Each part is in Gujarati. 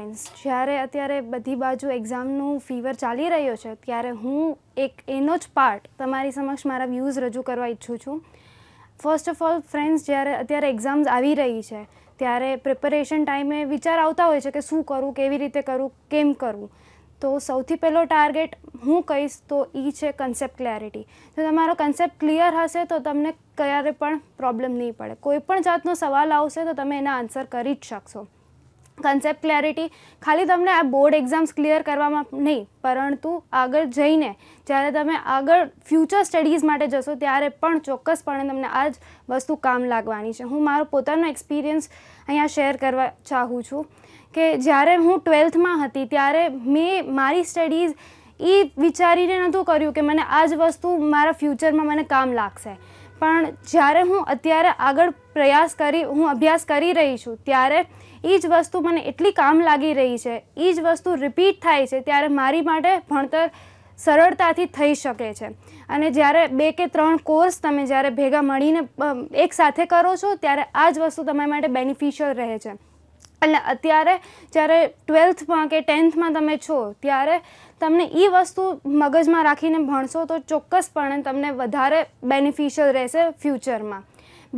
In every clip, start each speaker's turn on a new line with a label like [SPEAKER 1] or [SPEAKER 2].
[SPEAKER 1] ફ્રેન્ડ્સ જ્યારે અત્યારે બધી બાજુ એક્ઝામનું ફીવર ચાલી રહ્યો છે ત્યારે હું એક એનો જ પાર્ટ તમારી સમક્ષ મારા વ્યૂઝ રજૂ કરવા ઈચ્છું છું ફર્સ્ટ ઓફ ઓલ ફ્રેન્ડ્સ જ્યારે અત્યારે એક્ઝામ્સ આવી રહી છે ત્યારે પ્રિપરેશન ટાઈમે વિચાર આવતા હોય છે કે શું કરું કેવી રીતે કરું કેમ કરવું તો સૌથી પહેલો ટાર્ગેટ હું કહીશ તો એ છે કન્સેપ્ટ ક્લેરિટી તો તમારો કન્સેપ્ટ ક્લિયર હશે તો તમને ક્યારે પણ પ્રોબ્લેમ નહીં પડે કોઈ પણ જાતનો સવાલ આવશે તો તમે એના આન્સર કરી જ શકશો કન્સેપ્ટ ક્લેરિટી ખાલી તમને આ બોર્ડ એક્ઝામ્સ ક્લિયર કરવામાં નહીં પરંતુ આગળ જઈને જ્યારે તમે આગળ ફ્યુચર સ્ટડીઝ માટે જશો ત્યારે પણ ચોક્કસપણે તમને આ જ વસ્તુ કામ લાગવાની છે હું મારો પોતાનો એક્સપિરિયન્સ અહીંયા શેર કરવા ચાહું છું કે જ્યારે હું ટ્વેલ્થમાં હતી ત્યારે મેં મારી સ્ટડીઝ એ વિચારીને નહોતું કર્યું કે મને આ જ વસ્તુ મારા ફ્યુચરમાં મને કામ લાગશે પણ જ્યારે હું અત્યારે આગળ પ્રયાસ કરી હું અભ્યાસ કરી રહી છું ત્યારે એ જ વસ્તુ મને એટલી કામ લાગી રહી છે એ જ વસ્તુ રિપીટ થાય છે ત્યારે મારી માટે ભણતર સરળતાથી થઈ શકે છે અને જ્યારે બે કે ત્રણ કોર્સ તમે જ્યારે ભેગા મળીને એકસાથે કરો છો ત્યારે આ જ વસ્તુ તમારા માટે બેનિફિશિયલ રહે છે એટલે અત્યારે જ્યારે ટ્વેલ્થમાં કે ટેન્થમાં તમે છો ત્યારે તમને એ વસ્તુ મગજમાં રાખીને ભણશો તો ચોક્કસપણે તમને વધારે બેનિફિશિયલ રહેશે ફ્યુચરમાં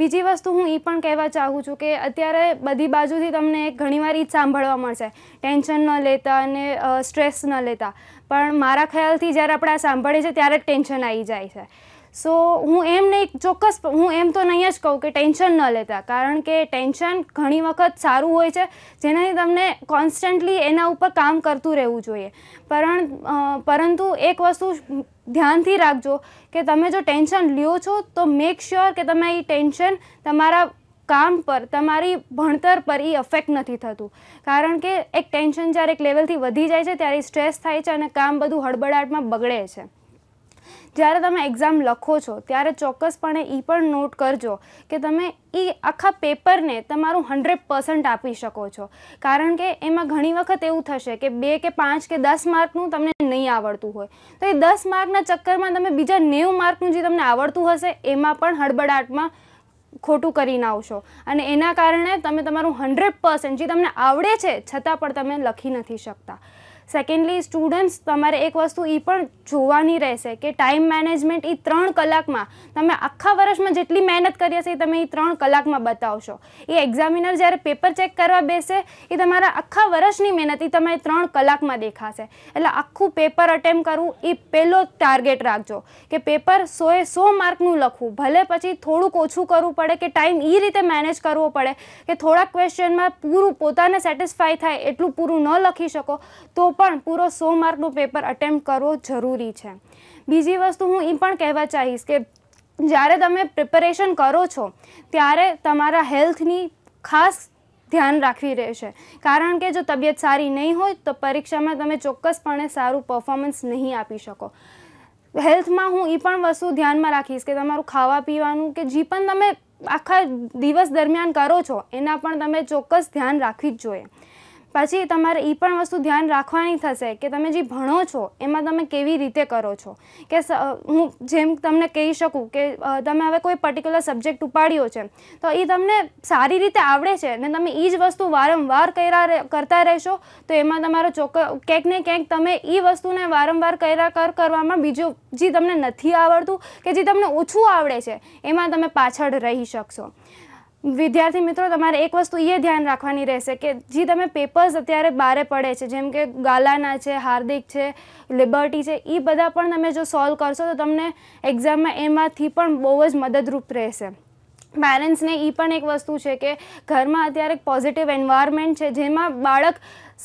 [SPEAKER 1] બીજી વસ્તુ હું એ પણ કહેવા ચાહું છું કે અત્યારે બધી બાજુથી તમને ઘણીવાર એ જ સાંભળવા મળશે ટેન્શન ન લેતા અને સ્ટ્રેસ ન લેતા પણ મારા ખ્યાલથી જ્યારે આપણે આ સાંભળીએ છીએ ત્યારે ટેન્શન આવી જાય છે સો હું એમ નહીં ચોક્કસ હું એમ તો નહીં જ કહું કે ટેન્શન ન લેતા કારણ કે ટેન્શન ઘણી વખત સારું હોય છે જેનાથી તમને કોન્સ્ટન્ટલી એના ઉપર કામ કરતું રહેવું જોઈએ પણ પરંતુ એક વસ્તુ ધ્યાનથી રાખજો કે તમે જો ટેન્શન લ્યો છો તો મેક શ્યોર કે તમે એ ટેન્શન તમારા કામ પર તમારી ભણતર પર એ અફેક્ટ નથી થતું કારણ કે એક ટેન્શન જ્યારે એક લેવલથી વધી જાય છે ત્યારે સ્ટ્રેસ થાય છે અને કામ બધું હડબડાટમાં બગડે છે જ્યારે તમે એક્ઝામ લખો છો ત્યારે ચોક્કસપણે એ પણ નોટ કરજો કે તમે એ આખા પેપરને તમારું હન્ડ્રેડ પર્સન્ટ આપી શકો છો કારણ કે એમાં ઘણી વખત એવું થશે કે બે કે પાંચ કે દસ માર્કનું તમને નહીં આવડતું હોય તો એ દસ માર્કના ચક્કરમાં તમે બીજા નેવું માર્કનું જે તમને આવડતું હશે એમાં પણ હડબડાટમાં ખોટું કરીને આવશો અને એના કારણે તમે તમારું હન્ડ્રેડ પર્સન્ટ જે તમને આવડે છે છતાં પણ તમે લખી નથી શકતા સેકન્ડલી સ્ટુડન્ટ્સ તમારે એક વસ્તુ એ પણ જોવાની રહેશે કે ટાઈમ મેનેજમેન્ટ એ ત્રણ કલાકમાં તમે આખા વર્ષમાં જેટલી મહેનત કરી હશે એ તમે એ ત્રણ કલાકમાં બતાવશો એ એક્ઝામિનર જ્યારે પેપર ચેક કરવા બેસે એ તમારા આખા વર્ષની મહેનત એ તમે ત્રણ કલાકમાં દેખાશે એટલે આખું પેપર અટેમ્પ કરવું એ પહેલો ટાર્ગેટ રાખજો કે પેપર સોએ સો માર્કનું લખવું ભલે પછી થોડુંક ઓછું કરવું પડે કે ટાઈમ એ રીતે મેનેજ કરવો પડે કે થોડાક ક્વેશ્ચનમાં પૂરું પોતાને સેટિસ્ફાય થાય એટલું પૂરું ન લખી શકો તો પણ પણ પૂરો સો માર્કનું પેપર અટેમ્પ્ટ કરવો જરૂરી છે બીજી વસ્તુ હું એ પણ કહેવા ચાહીશ કે જ્યારે તમે પ્રિપેરેશન કરો છો ત્યારે તમારા હેલ્થની ખાસ ધ્યાન રાખવી રહેશે કારણ કે જો તબિયત સારી નહીં હોય તો પરીક્ષામાં તમે ચોક્કસપણે સારું પરફોર્મન્સ નહીં આપી શકો હેલ્થમાં હું એ પણ વસ્તુ ધ્યાનમાં રાખીશ કે તમારું ખાવા પીવાનું કે જે પણ તમે આખા દિવસ દરમિયાન કરો છો એના પણ તમે ચોક્કસ ધ્યાન રાખવી જ જોઈએ પછી તમારે એ પણ વસ્તુ ધ્યાન રાખવાની થશે કે તમે જે ભણો છો એમાં તમે કેવી રીતે કરો છો કે હું જેમ તમને કહી શકું કે તમે હવે કોઈ પર્ટિક્યુલર સબ્જેક્ટ ઉપાડ્યો છે તો એ તમને સારી રીતે આવડે છે ને તમે એ જ વસ્તુ વારંવાર કર્યા કરતા રહેશો તો એમાં તમારો ચોક્કસ ક્યાંક ને ક્યાંક તમે એ વસ્તુને વારંવાર કર્યા કર કરવામાં બીજું જે તમને નથી આવડતું કે જે તમને ઓછું આવડે છે એમાં તમે પાછળ રહી શકશો વિદ્યાર્થી મિત્રો તમારે એક વસ્તુ એ ધ્યાન રાખવાની રહેશે કે જે તમે પેપર્સ અત્યારે બારે પડે છે જેમ કે ગાલાના છે હાર્દિક છે લિબર્ટી છે એ બધા પણ તમે જો સોલ્વ કરશો તો તમને એક્ઝામમાં એમાંથી પણ બહુ જ મદદરૂપ રહેશે પેરેન્ટ્સને એ પણ એક વસ્તુ છે કે ઘરમાં અત્યારે પોઝિટિવ એન્વાયરમેન્ટ છે જેમાં બાળક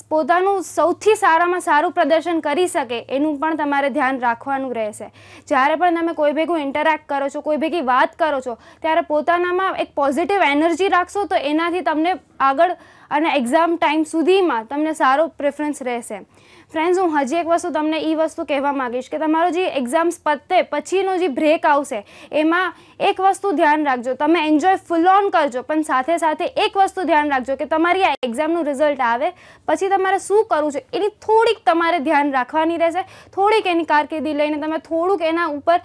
[SPEAKER 1] પોતાનું સૌથી સારામાં સારું પ્રદર્શન કરી શકે એનું પણ તમારે ધ્યાન રાખવાનું રહેશે જ્યારે પણ તમે કોઈ ભેગું ઇન્ટરેક્ટ કરો છો કોઈ ભેગી વાત કરો છો ત્યારે પોતાનામાં એક પોઝિટિવ એનર્જી રાખશો તો એનાથી તમને આગળ અને એક્ઝામ ટાઈમ સુધીમાં તમને સારો પ્રેફરન્સ રહેશે ફ્રેન્ડ્સ હું હજી એક વસ્તુ તમને એ વસ્તુ કહેવા માગીશ કે તમારો જે એક્ઝામ્સ પતે પછીનો જે બ્રેક આવશે એમાં એક વસ્તુ ધ્યાન રાખજો તમે એન્જોય ફૂલ ઓન કરજો પણ સાથે સાથે એક વસ્તુ ધ્યાન રાખજો કે તમારી આ એક્ઝામનું રિઝલ્ટ આવે પછી પછી તમારે શું કરવું છે એની થોડીક તમારે ધ્યાન રાખવાની રહેશે થોડીક એની કારકિર્દી લઈને તમે થોડુંક એના ઉપર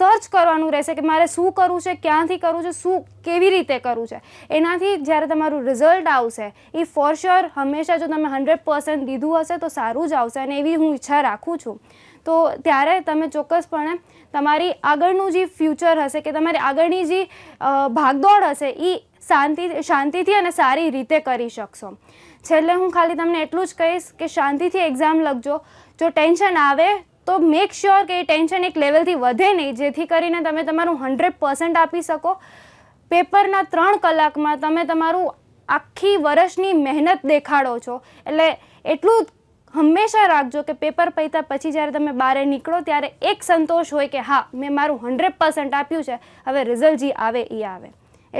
[SPEAKER 1] સર્ચ કરવાનું રહેશે કે મારે શું કરવું છે ક્યાંથી કરવું છે શું કેવી રીતે કરવું છે એનાથી જ્યારે તમારું રિઝલ્ટ આવશે એ ફોર શ્યોર હંમેશા જો તમે હન્ડ્રેડ પર્સન્ટ દીધું હશે તો સારું જ આવશે અને એવી હું ઈચ્છા રાખું છું તો ત્યારે તમે ચોક્કસપણે તમારી આગળનું જે ફ્યુચર હશે કે તમારી આગળની જે ભાગદોડ હશે એ શાંતિ શાંતિથી અને સારી રીતે કરી શકશો છેલ્લે હું ખાલી તમને એટલું જ કહીશ કે શાંતિથી એક્ઝામ લખજો જો ટેન્શન આવે તો મેક શ્યોર કે એ ટેન્શન એક લેવલથી વધે નહીં જેથી કરીને તમે તમારું હન્ડ્રેડ પર્સન્ટ આપી શકો પેપરના ત્રણ કલાકમાં તમે તમારું આખી વર્ષની મહેનત દેખાડો છો એટલે એટલું હંમેશા રાખજો કે પેપર પૈતા પછી જ્યારે તમે બહાર નીકળો ત્યારે એક સંતોષ હોય કે હા મેં મારું હન્ડ્રેડ પર્સન્ટ આપ્યું છે હવે રિઝલ્ટ જે આવે એ આવે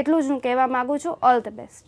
[SPEAKER 1] એટલું જ હું કહેવા માગું છું ઓલ ધ બેસ્ટ